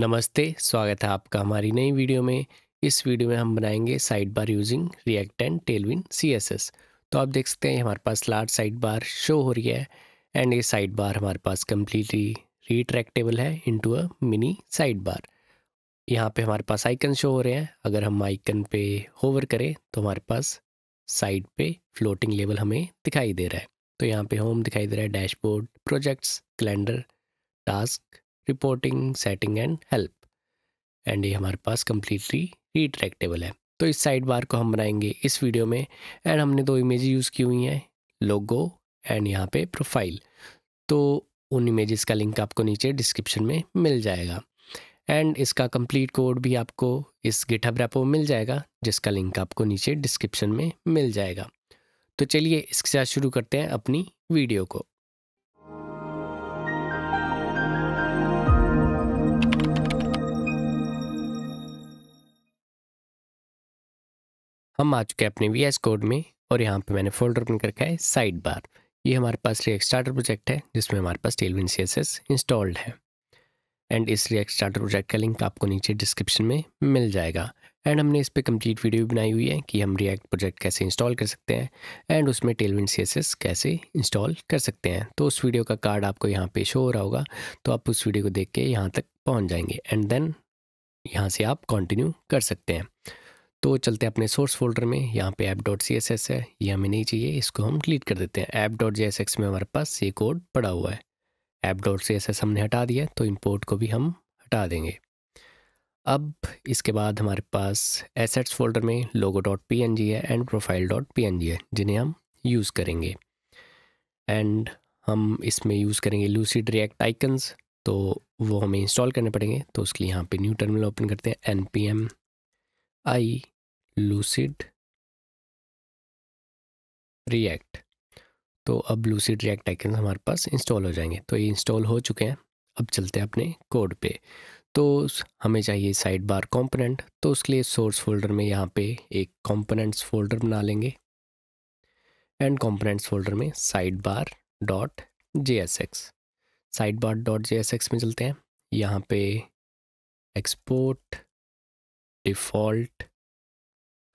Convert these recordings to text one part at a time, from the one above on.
नमस्ते स्वागत है आपका हमारी नई वीडियो में इस वीडियो में हम बनाएंगे sidebar using React and Tailwind C तो आप देख सकते हैं हमारे पास लार्ज साइड बार शो हो रही है एंड ये साइड बार हमारे पास कम्प्लीटली रिट्रैक्टेबल है into a mini sidebar यहाँ पे हमारे पास आइकन शो हो रहे हैं अगर हम आइकन पे होवर करें तो हमारे पास साइड पे फ्लोटिंग लेवल हमें दिखाई दे रहा है तो यहाँ पे होम दिखाई दे रहा है dashboard projects calendar task reporting setting and help and ये हमारे पास कम्प्लीटली रिट्रैक्टेबल है तो इस साइड बार को हम बनाएंगे इस वीडियो में एंड हमने दो इमेज यूज़ की हुई हैं लोगो एंड यहाँ पे प्रोफाइल तो उन इमेजेस का लिंक आपको नीचे डिस्क्रिप्शन में मिल जाएगा एंड इसका कंप्लीट कोड भी आपको इस गिटहब रेपो मिल जाएगा जिसका लिंक आपको नीचे डिस्क्रिप्शन में मिल जाएगा तो चलिए इसके साथ शुरू करते हैं अपनी वीडियो को हम आ चुके हैं अपने वी एस कोड में और यहाँ पे मैंने फोल्डर ओपन करके है साइड बार ये हमारे पास रिएक्ट स्टार्टर प्रोजेक्ट है जिसमें हमारे पास टेलविन सी इंस्टॉल्ड है एंड इस रिएक्ट स्टार्टर प्रोजेक्ट का लिंक आपको नीचे डिस्क्रिप्शन में मिल जाएगा एंड हमने इस पर कम्प्लीट वीडियो बनाई हुई है कि हम रिएक्ट प्रोजेक्ट कैसे इंस्टॉल कर सकते हैं एंड उसमें टेलविन सी कैसे इंस्टॉल कर सकते हैं तो उस वीडियो का कार्ड आपको यहाँ पे शो हो रहा होगा तो आप उस वीडियो को देख के यहाँ तक पहुँच जाएंगे एंड देन यहाँ से आप कंटिन्यू कर सकते हैं तो चलते हैं अपने सोर्स फोल्डर में यहाँ पे app dot C S S है ये हमें नहीं चाहिए इसको हम डिलीट कर देते हैं app dot J S X में हमारे पास ये कोड पड़ा हुआ है app dot C S S हमने हटा दिया तो इम्पोर्ट को भी हम हटा देंगे अब इसके बाद हमारे पास एसेट्स फोल्डर में logo dot P N G है and profile dot P N G है जिन्हें हम यूज़ करेंगे एंड हम इसमें यूज़ करेंगे लूसी डिरेक्ट आइकन्स तो वो हमें इंस्टॉल करने पड़ेंगे तो उसके लिए यहाँ पे न्यू टर्मिनल ओपन करते हैं N P M I lucide React तो अब लूसिड रिएक्ट आइकन हमारे पास इंस्टॉल हो जाएंगे तो ये इंस्टॉल हो चुके हैं अब चलते हैं अपने कोड पे तो हमें चाहिए साइड बार कॉम्पोनेंट तो उसके लिए सोर्स फोल्डर में यहाँ पे एक कॉम्पोनेंट्स फोल्डर बना लेंगे एंड कॉम्पोनेंट्स फोल्डर में sidebar dot J S X sidebar dot J S X में चलते हैं यहाँ पे export default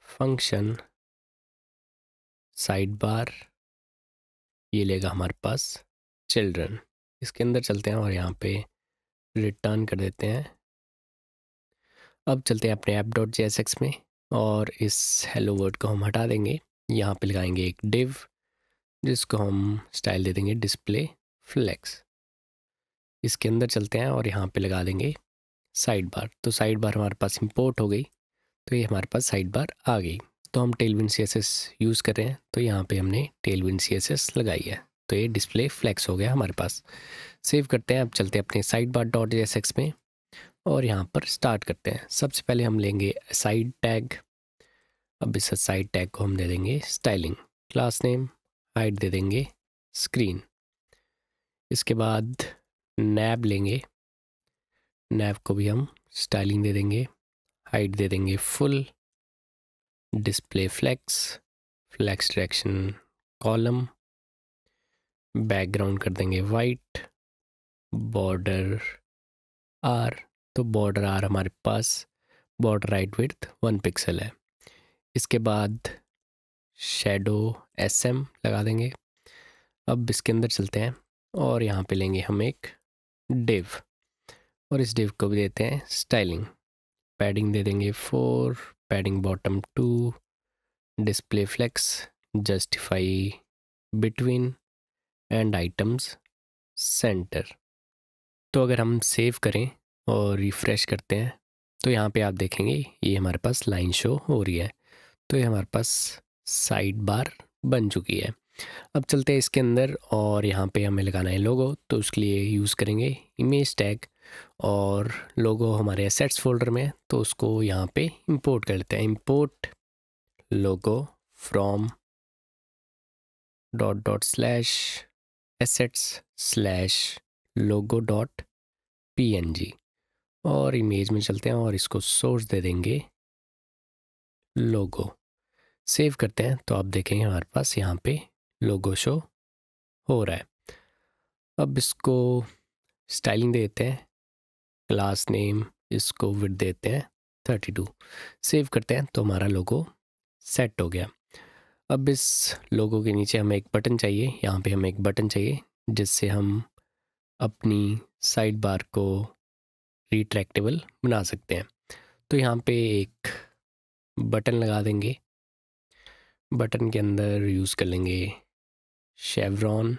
function side sidebar ये लेगा हमारे पास चिल्ड्रन इसके अंदर चलते हैं और यहाँ पे रिटर्न कर देते हैं अब चलते हैं अपने app dot J S X में और इस हेलो वर्ड को हम हटा देंगे यहाँ पे लगाएंगे एक डिव जिसको हम स्टाइल दे देंगे डिस्प्ले फ्लेक्स इसके अंदर चलते हैं और यहाँ पे लगा देंगे साइड बार तो साइड बार हमारे पास इम्पोर्ट हो गई तो ये हमारे पास साइड बार आ गई तो हम Tailwind C S S use कर रहे हैं तो यहाँ पे हमने टेलविन सी एस एस लगाई है तो ये डिस्प्ले फ्लैक्स हो गया हमारे पास सेव करते हैं अब चलते हैं अपने sidebar dot J S X में और यहाँ पर स्टार्ट करते हैं सबसे पहले हम लेंगे साइड टैग अब इस साइड टैग को हम दे देंगे स्टाइलिंग क्लास नेम हाइट दे देंगे स्क्रीन इसके बाद नैब लेंगे नैब को भी हम स्टाइलिंग दे देंगे हाइट दे देंगे full display flex flex direction column background कर देंगे वाइट बॉर्डर आर तो बॉर्डर आर हमारे पास border right with one pixel है इसके बाद शेडो एस एम लगा देंगे अब इसके अंदर चलते हैं और यहाँ पे लेंगे हम एक डिव और इस डिव को भी देते हैं स्टाइलिंग पैडिंग दे देंगे four padding bottom two display flex justify between and items center तो अगर हम सेव करें और रिफ़्रेश करते हैं तो यहाँ पे आप देखेंगे ये हमारे पास लाइन शो हो रही है तो ये हमारे पास साइड बार बन चुकी है अब चलते हैं इसके अंदर और यहाँ पे हमें लगाना है लोगो तो उसके लिए यूज़ करेंगे इमेज टैग और लोगो हमारे एसेट्स फोल्डर में तो उसको यहाँ पे इंपोर्ट कर लेते हैं import logo from dot dot slash assets slash logo dot P N G और इमेज में चलते हैं और इसको सोर्स दे देंगे लोगो सेव करते हैं तो आप देखेंगे हमारे पास यहाँ पे लोगो शो हो रहा है अब इसको स्टाइलिंग दे देते हैं क्लास नेम इसको विद देते हैं थर्टी टू सेव करते हैं तो हमारा लोगो सेट हो गया अब इस लोगो के नीचे हमें एक बटन चाहिए यहाँ पे हमें एक बटन चाहिए जिससे हम अपनी साइड बार को रिट्रैक्टेबल बना सकते हैं तो यहाँ पे एक बटन लगा देंगे बटन के अंदर यूज़ कर लेंगे शेवरॉन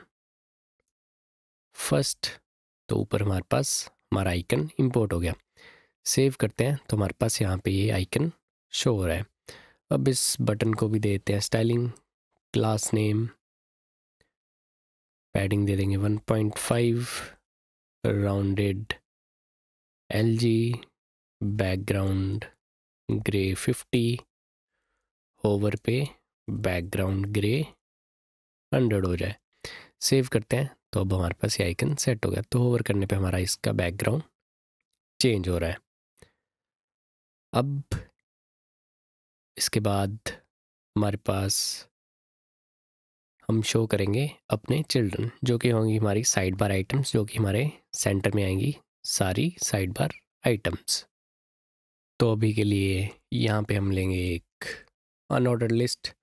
फर्स्ट तो ऊपर हमारे पास हमारा आइकन इंपोर्ट हो गया सेव करते हैं तो हमारे पास यहाँ पे ये आइकन शो हो रहा है अब इस बटन को भी दे देते हैं स्टाइलिंग क्लास नेम पैडिंग दे देंगे 1.5 rounded L G background gray 50 hover पे बैकग्राउंड ग्रे 100 हो जाए सेव करते हैं तो अब हमारे पास ये आइकन सेट हो गया तो होवर करने पे हमारा इसका बैकग्राउंड चेंज हो रहा है अब इसके बाद हमारे पास हम शो करेंगे अपने चिल्ड्रन जो कि होंगी हमारी साइड बार आइटम्स जो कि हमारे सेंटर में आएंगी सारी साइड बार आइटम्स तो अभी के लिए यहाँ पे हम लेंगे एक अनऑर्डर लिस्ट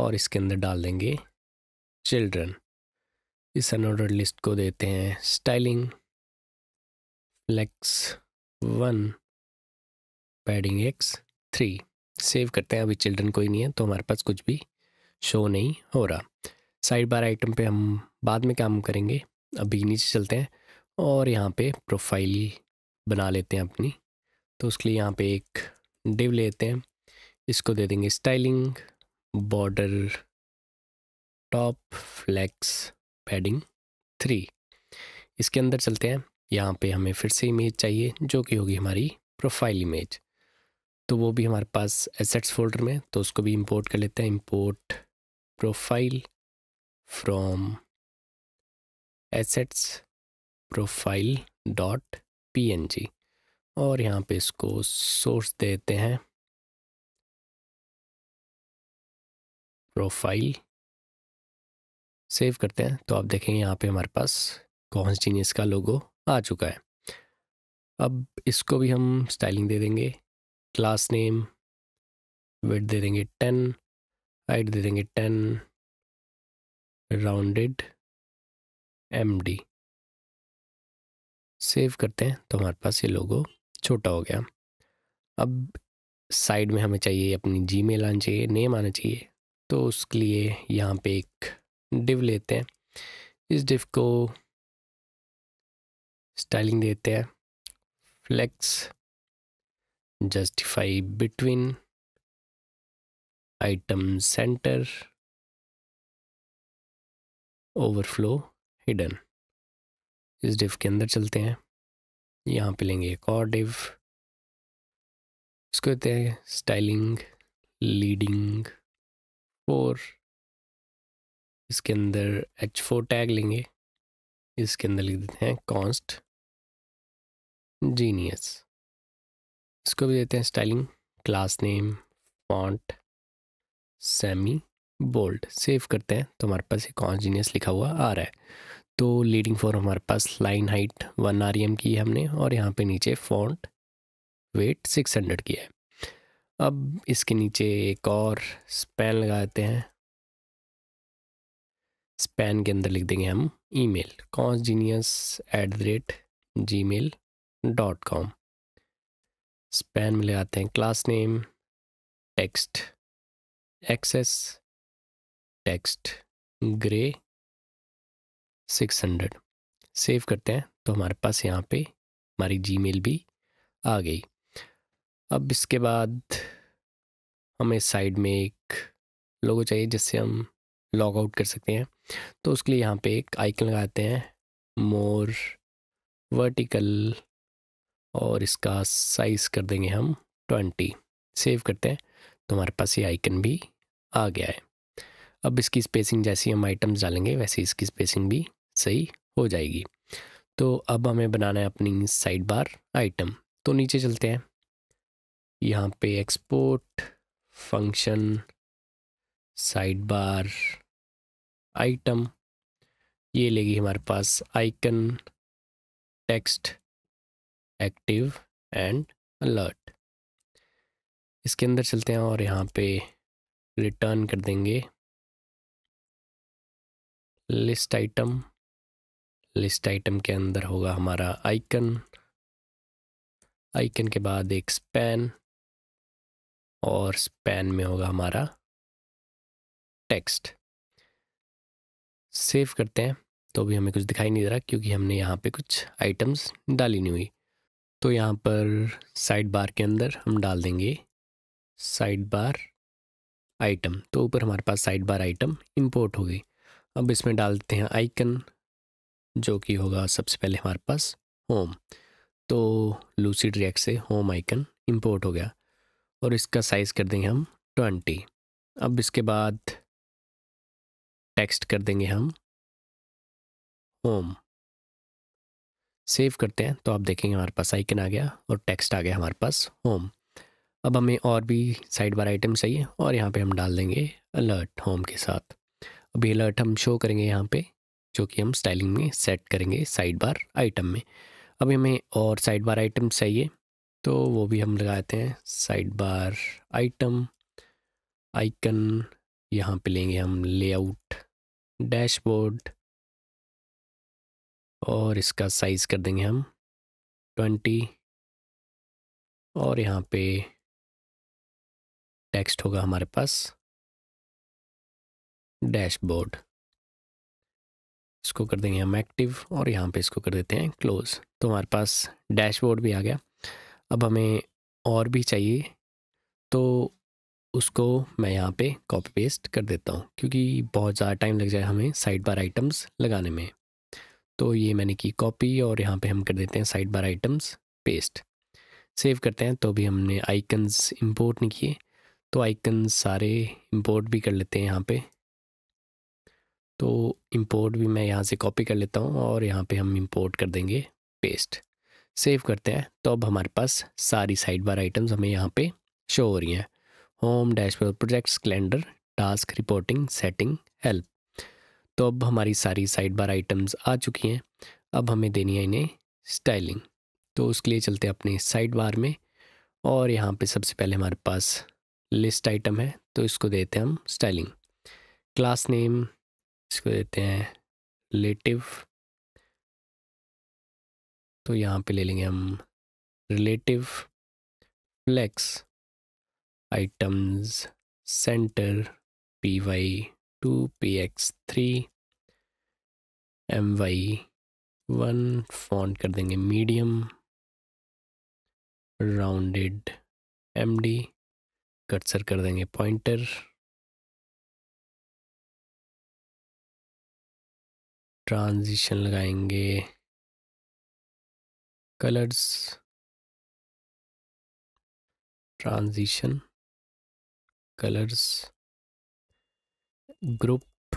और इसके अंदर डाल देंगे चिल्ड्रन इस अनऑर्डर लिस्ट को देते हैं styling flex one padding X three save करते हैं अभी चिल्ड्रन कोई नहीं है तो हमारे पास कुछ भी शो नहीं हो रहा साइड बार आइटम पे हम बाद में काम करेंगे अभी नीचे चलते हैं और यहाँ पे प्रोफाइल बना लेते हैं अपनी तो उसके लिए यहाँ पे एक डिव लेते हैं इसको दे देंगे styling border top flex padding three इसके अंदर चलते हैं यहाँ पे हमें फिर से इमेज चाहिए जो कि होगी हमारी प्रोफाइल इमेज तो वो भी हमारे पास एसेट्स फोल्डर में तो उसको भी इंपोर्ट कर लेते हैं import profile from assets profile dot P N G और यहाँ पे इसको सोर्स देते हैं प्रोफाइल सेव करते हैं तो आप देखें यहाँ पे हमारे पास कॉन्स जीनियस का लोगो आ चुका है अब इसको भी हम स्टाइलिंग दे देंगे क्लास नेम वेट दे देंगे टेन हाइट दे देंगे ten rounded M D save करते हैं तो हमारे पास ये लोगो छोटा हो गया अब साइड में हमें चाहिए अपनी जी मेल आना चाहिए नेम आना चाहिए तो उसके लिए यहाँ पे एक डिव लेते हैं इस डिव को स्टाइलिंग देते हैं flex justify between item center overflow hidden इस डिव के अंदर चलते हैं यहाँ पे लेंगे एक और डिव इसको कहते हैं स्टाइलिंग लीडिंग फोर इसके अंदर एच फोर टैग लेंगे इसके अंदर लिख देते हैं कॉन्स्ट जीनियस इसको भी देते हैं styling class name font semi bold save करते हैं तो हमारे पास ये कॉन्स्ट जीनियस लिखा हुआ आ रहा है तो लीडिंग फोर हमारे पास लाइन हाइट वन आर की है हमने और यहाँ पे नीचे फॉन्ट वेट सिक्स हंड्रेड की है अब इसके नीचे एक और स्पेन लगा देते हैं स्पैन के अंदर लिख देंगे हम email cons genius at the rate gmail dot com span में ले आते हैं class name text XS text gray six hundred save करते हैं तो हमारे पास यहाँ पे हमारी मेल भी आ गई अब इसके बाद हमें साइड में एक लोगो चाहिए जिससे हम लॉग आउट कर सकते हैं तो उसके लिए यहाँ पे एक आइकन लगाते हैं मोर वर्टिकल और इसका साइज़ कर देंगे हम ट्वेंटी सेव करते हैं तो हमारे पास ये आइकन भी आ गया है अब इसकी स्पेसिंग जैसी हम आइटम्स डालेंगे वैसे इसकी स्पेसिंग भी सही हो जाएगी तो अब हमें बनाना है अपनी साइड बार आइटम तो नीचे चलते हैं यहाँ पे export function side bar item ये लेगी हमारे पास icon text active and alert इसके अंदर चलते हैं और यहाँ पे रिटर्न कर देंगे लिस्ट आइटम लिस्ट आइटम के अंदर होगा हमारा आइकन आइकन के बाद एक स्पैन और स्पैन में होगा हमारा टेक्स्ट सेव करते हैं तो अभी हमें कुछ दिखाई नहीं दे रहा क्योंकि हमने यहाँ पे कुछ आइटम्स डाली नहीं हुई तो यहाँ पर साइड बार के अंदर हम डाल देंगे साइड बार आइटम तो ऊपर हमारे पास साइड बार आइटम इंपोर्ट हो गई अब इसमें डालते हैं आइकन जो कि होगा सबसे पहले हमारे पास होम तो लूसी ड्रैक से होम आइकन इंपोर्ट हो गया और इसका साइज़ कर देंगे हम ट्वेंटी अब इसके बाद टेक्स्ट कर देंगे हम होम सेव करते हैं तो आप देखेंगे हमारे पास आइकन आ गया और टेक्स्ट आ गया हमारे पास होम अब हमें और भी साइड बार आइटम चाहिए और यहाँ पे हम डाल देंगे अलर्ट होम के साथ अभी अलर्ट हम शो करेंगे यहाँ पे जो कि हम स्टाइलिंग में सेट करेंगे साइड बार आइटम में अभी हमें और साइड बार आइटम चाहिए तो वो भी हम लगाते हैं साइड बार आइटम आइकन यहाँ पे लेंगे हम लेआउट डैशबोर्ड और इसका साइज़ कर देंगे हम ट्वेंटी और यहाँ पे टेक्स्ट होगा हमारे पास डैशबोर्ड इसको कर देंगे हम एक्टिव और यहाँ पे इसको कर देते हैं क्लोज तो हमारे पास डैशबोर्ड भी आ गया अब हमें और भी चाहिए तो उसको मैं यहाँ पे कॉपी पेस्ट कर देता हूँ क्योंकि बहुत ज़्यादा टाइम लग जाए हमें साइड बार आइटम्स लगाने में तो ये मैंने की कॉपी और यहाँ पे हम कर देते हैं side bar items paste save करते हैं तो भी हमने आइकन्स इंपोर्ट नहीं किए तो आइकन्स सारे इंपोर्ट भी कर लेते हैं यहाँ पे तो इंपोर्ट भी मैं यहाँ से कॉपी कर लेता हूँ और यहाँ पे हम इंपोर्ट कर देंगे पेस्ट सेव करते हैं तो अब हमारे पास सारी साइड बार आइटम्स हमें यहाँ पे शो हो रही हैं home dashboard projects calendar task reporting setting help तो अब हमारी सारी साइड बार आइटम्स आ चुकी हैं अब हमें देनी है इन्हें स्टाइलिंग तो उसके लिए चलते हैं अपने साइड बार में और यहाँ पे सबसे पहले हमारे पास लिस्ट आइटम है तो इसको देते हैं हम स्टाइलिंग क्लास नेम इसको देते हैं रिलेटिव तो यहाँ पे ले लेंगे हम relative flex items center py2 px3 my1 font कर देंगे medium rounded M D cursor कर देंगे पॉइंटर ट्रांजिशन लगाएंगे कलर्स ट्रांजिशन कलर्स ग्रुप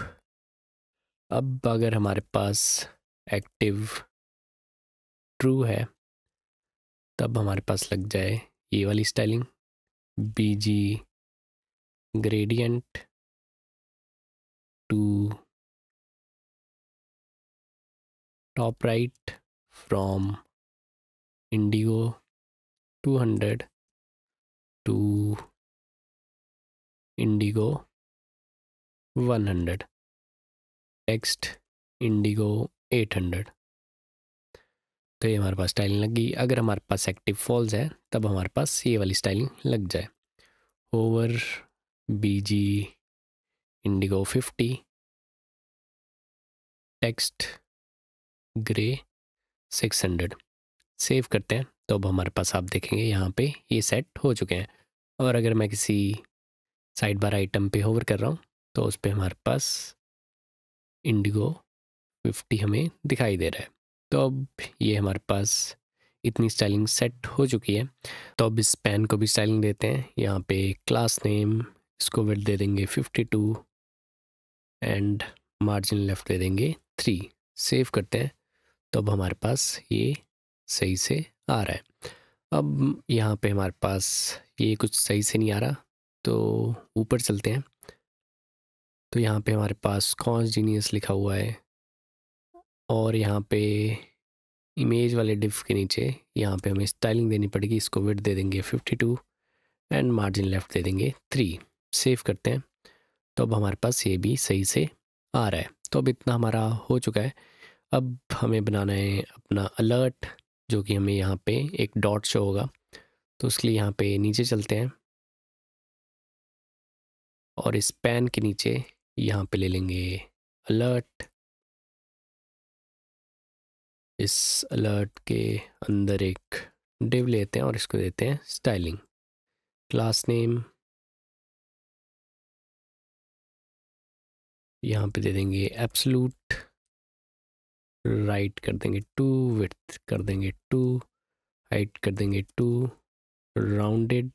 अब अगर हमारे पास एक्टिव ट्रू है तब हमारे पास लग जाए ये वाली styling B G gradient to top right from indigo two hundred to indigo 100 text indigo 800 तो ये हमारे पास स्टाइलिंग लग गई अगर हमारे पास एक्टिव फॉल्स है तब हमारे पास ये वाली स्टाइलिंग लग जाए over BG indigo 50 text gray 600 save करते हैं तो अब हमारे पास आप देखेंगे यहाँ पे ये सेट हो चुके हैं और अगर मैं किसी साइड बार आइटम पे होवर कर रहा हूँ तो उस पर हमारे पास इंडिगो फिफ्टी हमें दिखाई दे रहा है तो अब ये हमारे पास इतनी स्टाइलिंग सेट हो चुकी है तो अब इस पेन को भी स्टाइलिंग देते हैं यहाँ पे क्लास नेम इसको वेट दे देंगे fifty two and margin left दे देंगे थ्री सेव करते हैं तो अब हमारे पास ये सही से आ रहा है अब यहाँ पे हमारे पास ये कुछ सही से नहीं आ रहा तो ऊपर चलते हैं तो यहाँ पे हमारे पास कॉन्स जीनियस लिखा हुआ है और यहाँ पे इमेज वाले डिफ के नीचे यहाँ पे हमें स्टाइलिंग देनी पड़ेगी इसको वेट दे देंगे 52 एंड मार्जिन लेफ्ट दे देंगे थ्री सेव करते हैं तो अब हमारे पास ये भी सही से आ रहा है तो अब इतना हमारा हो चुका है अब हमें बनाना है अपना अलर्ट जो कि हमें यहाँ पे एक डॉट शो होगा तो उसके लिए यहाँ पे नीचे चलते हैं और इस पैन के नीचे यहाँ पे ले लेंगे अलर्ट इस अलर्ट के अंदर एक डिव लेते हैं और इसको देते हैं स्टाइलिंग क्लास नेम यहाँ पे दे देंगे एप्सलूट राइट कर देंगे टू विथ कर देंगे टू हाइट कर देंगे two rounded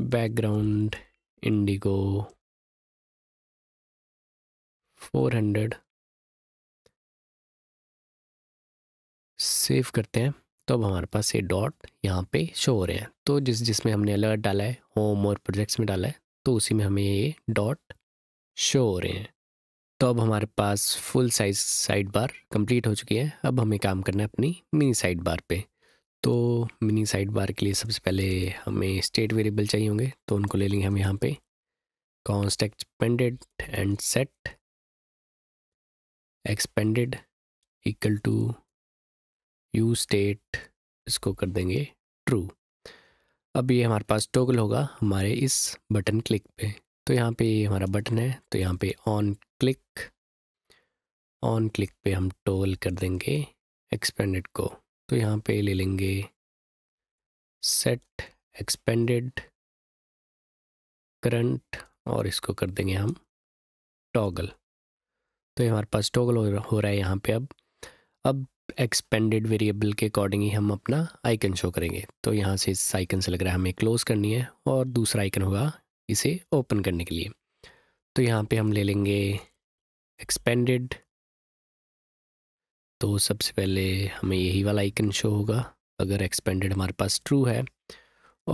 background indigo four hundred save करते हैं तो अब हमारे पास ये डॉट यहाँ पे शो हो रहे हैं तो जिस जिसमें हमने अलर्ट डाला है होम और प्रोजेक्ट्स में डाला है तो उसी में हमें ये डॉट शो हो रहे हैं तो अब हमारे पास full size side bar complete हो चुकी है अब हमें काम करना है अपनी मिनी साइड बार पे तो मिनी साइड बार के लिए सबसे पहले हमें स्टेट वेरिएबल चाहिए होंगे तो उनको ले लेंगे हम यहाँ पे const expanded and set expanded equal to use state इसको कर देंगे ट्रू अब ये हमारे पास टोगल होगा हमारे इस बटन क्लिक पे तो यहाँ पे हमारा बटन है तो यहाँ पे ऑन क्लिक ऑन क्लिक पे हम टोगल कर देंगे एक्सपेंडेड को तो यहाँ पे ले लेंगे सेट एक्सपेंडेड करंट और इसको कर देंगे हम टॉगल तो हमारे पास टॉगल हो रहा है यहाँ पे अब अब एक्सपेंडेड वेरिएबल के अकॉर्डिंग ही हम अपना आइकन शो करेंगे तो यहाँ से इस आइकन से लग रहा है हमें क्लोज़ करनी है और दूसरा आइकन होगा इसे ओपन करने के लिए तो यहाँ पे हम ले लेंगे एक्सपेंडेड तो सबसे पहले हमें यही वाला आइकन शो होगा अगर एक्सपेंडेड हमारे पास ट्रू है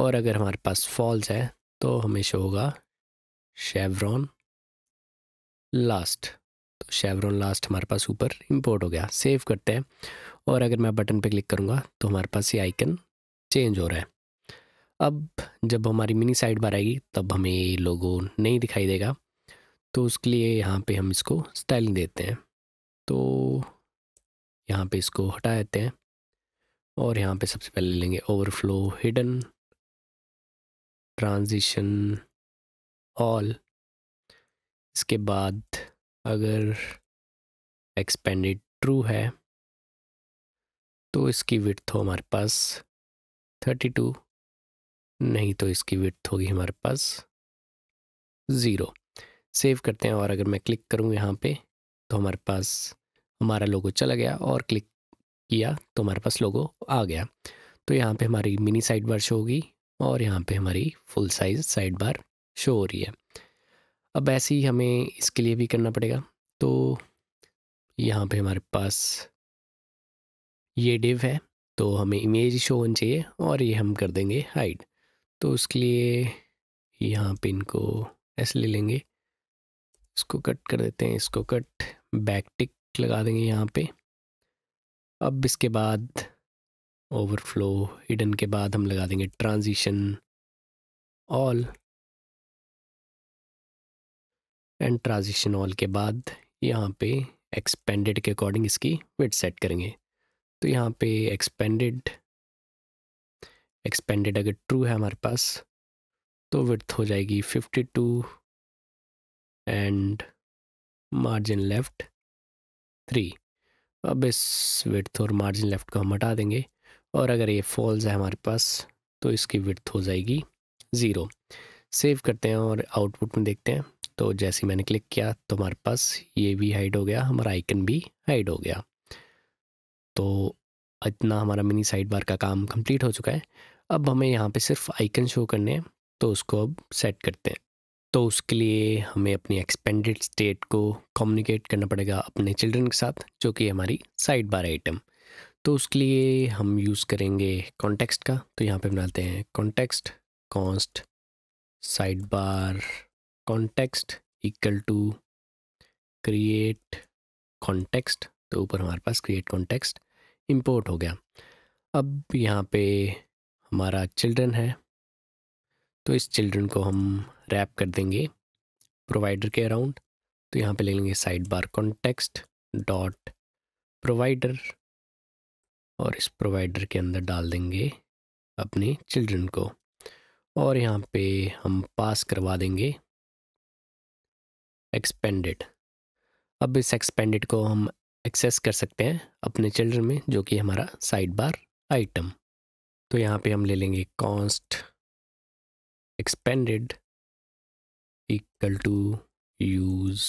और अगर हमारे पास फॉल्स है तो हमें शो होगा शेवरॉन लास्ट तो शेवरॉन लास्ट हमारे पास ऊपर इंपोर्ट हो गया सेव करते हैं और अगर मैं बटन पे क्लिक करूँगा तो हमारे पास ये आइकन चेंज हो रहा है अब जब हमारी मिनी साइड बार आएगी तब हमें ये लोगो नहीं दिखाई देगा तो उसके लिए यहाँ पे हम इसको स्टाइलिंग देते हैं तो यहाँ पे इसको हटा देते हैं और यहाँ पे सबसे पहले लेंगे ओवरफ्लो हिडन ट्रांजिशन ऑल इसके बाद अगर एक्सपेंडेड ट्रू है तो इसकी विथ हो हमारे पास थर्टी टू नहीं तो इसकी विथ होगी हमारे पास ज़ीरो सेव करते हैं और अगर मैं क्लिक करूँ यहाँ पे तो हमारे पास हमारा लोगो चला गया और क्लिक किया तो हमारे पास लोगो आ गया तो यहाँ पे हमारी मिनी साइड बार शो होगी और यहाँ पे हमारी फुल साइज साइड बार शो हो रही है अब ऐसे ही हमें इसके लिए भी करना पड़ेगा तो यहाँ पे हमारे पास ये डिव है तो हमें इमेज शो होनी चाहिए और ये हम कर देंगे हाइड तो उसके लिए यहाँ पे इनको ऐसे ले लेंगे इसको कट कर देते हैं इसको कट बैक टिक लगा देंगे यहाँ पे अब इसके बाद ओवरफ्लो हिडन के बाद हम लगा देंगे transition all and transition all के बाद यहाँ पे एक्सपेंडेड के अकॉर्डिंग इसकी वेट सेट करेंगे तो यहाँ पे एक्सपेंडेड एक्सपेंडेड अगर ट्रू है हमारे पास तो विथ हो जाएगी 52 एंड मार्जिन लेफ्ट थ्री अब इस विर्थ और मार्जिन लेफ्ट को हम हटा देंगे और अगर ये फॉल्स है हमारे पास तो इसकी विर्थ हो जाएगी ज़ीरो सेव करते हैं और आउटपुट में देखते हैं तो जैसे मैंने क्लिक किया तो हमारे पास ये भी हाइड हो गया हमारा आइकन भी हाइड हो गया तो इतना हमारा मिनी साइड बार का काम कंप्लीट हो चुका है अब हमें यहाँ पे सिर्फ आइकन शो करने हैं तो उसको अब सेट करते हैं तो उसके लिए हमें अपनी एक्सपेंडेड स्टेट को कम्युनिकेट करना पड़ेगा अपने चिल्ड्रन के साथ जो कि हमारी साइड बार आइटम तो उसके लिए हम यूज़ करेंगे कॉन्टेक्स्ट का तो यहाँ पे बनाते हैं context const side bar context equal to create context तो ऊपर हमारे पास क्रिएट कॉन्टेक्स्ट इंपोर्ट हो गया अब यहाँ पे हमारा चिल्ड्रन है तो इस चिल्ड्रन को हम रैप कर देंगे प्रोवाइडर के अराउंड तो यहाँ पे ले लेंगे side bar context dot provider और इस प्रोवाइडर के अंदर डाल देंगे अपने चिल्ड्रन को और यहाँ पे हम पास करवा देंगे एक्सपेंडेड अब इस एक्सपेंडेड को हम एक्सेस कर सकते हैं अपने चिल्ड्रन में जो कि हमारा साइड बार आइटम तो यहाँ पे हम ले लेंगे const expanded equal to use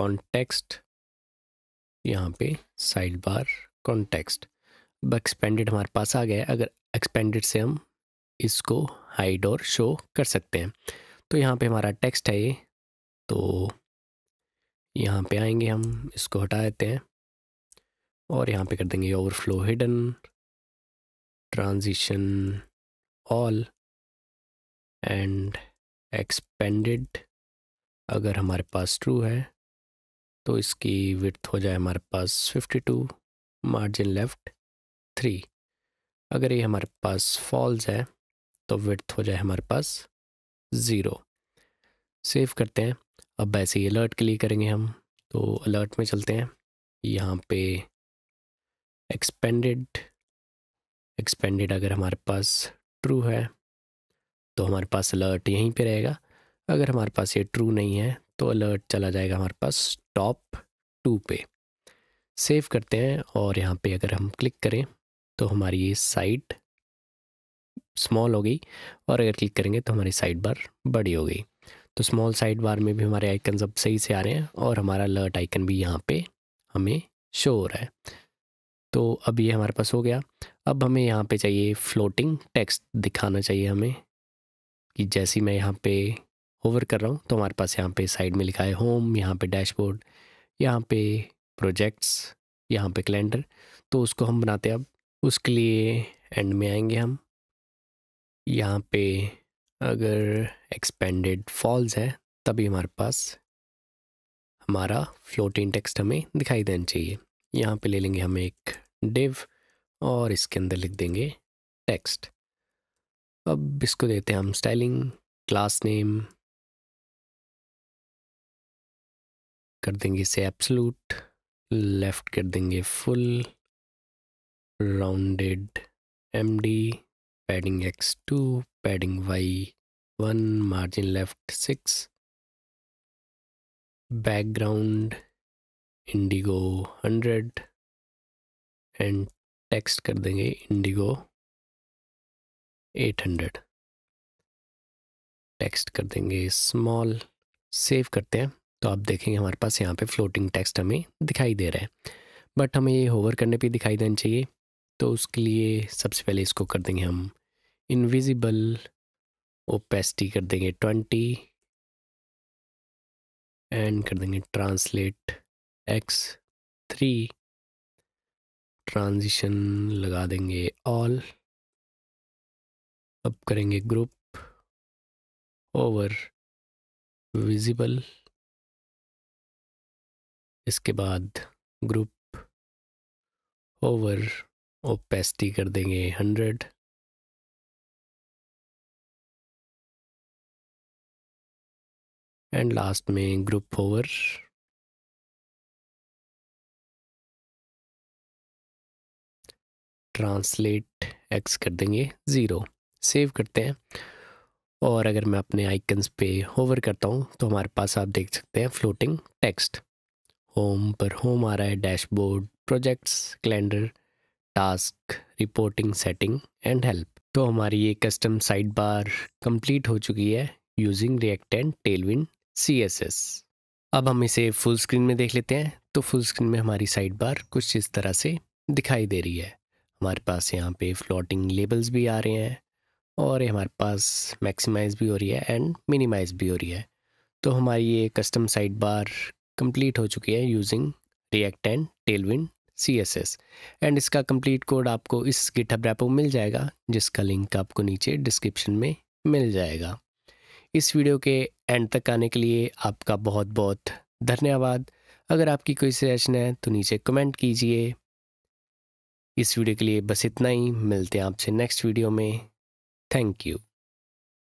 context यहाँ पे साइड बार कॉन्टेक्स्ट अब एक्सपेंडेड हमारे पास आ गया अगर एक्सपेंडेड से हम इसको हाइड और शो कर सकते हैं तो यहाँ पे हमारा टेक्स्ट है ये तो यहाँ पे आएंगे हम इसको हटा देते हैं और यहाँ पे कर देंगे overflow hidden transition all and expanded अगर हमारे पास ट्रू है तो इसकी विथ हो जाए हमारे पास 52 मार्जिन लेफ्ट थ्री अगर ये हमारे पास फॉल्स है तो विथ हो जाए हमारे पास ज़ीरो सेव करते हैं अब ऐसे ही अलर्ट के लिए करेंगे हम तो अलर्ट में चलते हैं यहाँ पे एक्सपेंडेड एक्सपेंडेड अगर हमारे पास ट्रू है तो हमारे पास अलर्ट यहीं पे रहेगा अगर हमारे पास ये ट्रू नहीं है तो अलर्ट चला जाएगा हमारे पास टॉप टू पे सेव करते हैं और यहाँ पे अगर हम क्लिक करें तो हमारी ये साइट स्मॉल हो गई और अगर क्लिक करेंगे तो हमारी साइट बार बड़ी हो गई तो स्मॉल साइड बार में भी हमारे आइकन सब सही से आ रहे हैं और हमारा अलर्ट आइकन भी यहाँ पे हमें शो हो रहा है तो अब ये हमारे पास हो गया अब हमें यहाँ पे चाहिए फ्लोटिंग टेक्स्ट दिखाना चाहिए हमें कि जैसे मैं यहाँ पे होवर कर रहा हूँ तो हमारे पास यहाँ पे साइड में लिखा है होम यहाँ पे डैशबोर्ड यहाँ पे प्रोजेक्ट्स यहाँ पे कैलेंडर तो उसको हम बनाते हैं अब उसके लिए एंड में आएंगे हम यहाँ पे अगर एक्सपेंडेड फॉल्स है तभी हमारे पास हमारा फ्लोटिंग टेक्स्ट हमें दिखाई देना चाहिए यहाँ पे ले लेंगे हम एक डिव और इसके अंदर लिख देंगे टेक्स्ट अब इसको देते हैं हम स्टाइलिंग क्लास नेम कर देंगे इसे एब्सलूट लेफ्ट कर देंगे full rounded M D padding X two padding Y one margin left six background indigo hundred and text कर देंगे इंडिगो एट हंड्रेड टेक्स्ट कर देंगे स्मॉल सेव करते हैं तो आप देखेंगे हमारे पास यहाँ पे फ्लोटिंग टेक्स्ट हमें दिखाई दे रहा है बट हमें ये होवर करने पे दिखाई देना चाहिए तो उसके लिए सबसे पहले इसको कर देंगे हम इनविजिबल ओपेसिटी कर देंगे ट्वेंटी एंड कर देंगे ट्रांसलेट एक्स थ्री ट्रांजिशन लगा देंगे ऑल अब करेंगे ग्रुप ओवर विजिबल इसके बाद ग्रुप ओवर ओपेसिटी कर देंगे हंड्रेड एंड लास्ट में ग्रुप ओवर ट्रांसलेट एक्स कर देंगे ज़ीरो सेव करते हैं और अगर मैं अपने आइकन्स पे होवर करता हूँ तो हमारे पास आप देख सकते हैं फ्लोटिंग टेक्स्ट होम पर होम आ रहा है dashboard projects calendar task reporting setting and help तो हमारी ये कस्टम साइड बार कंप्लीट हो चुकी है using React and Tailwind C अब हम इसे फुल स्क्रीन में देख लेते हैं तो फुल स्क्रीन में हमारी साइड बार कुछ इस तरह से दिखाई दे रही है हमारे पास यहाँ पे फ्लोटिंग लेबल्स भी आ रहे हैं और ये हमारे पास मैक्सिमाइज भी हो रही है एंड मिनिमाइज भी हो रही है तो हमारी ये कस्टम साइड बार कंप्लीट हो चुकी है using React and Tailwind C S S and इसका कंप्लीट कोड आपको इस गिटअप रैपो मिल जाएगा जिसका लिंक आपको नीचे डिस्क्रिप्शन में मिल जाएगा इस वीडियो के एंड तक आने के लिए आपका बहुत बहुत धन्यवाद अगर आपकी कोई सजेशन है तो नीचे कमेंट कीजिए इस वीडियो के लिए बस इतना ही मिलते हैं आपसे नेक्स्ट वीडियो में Thank you.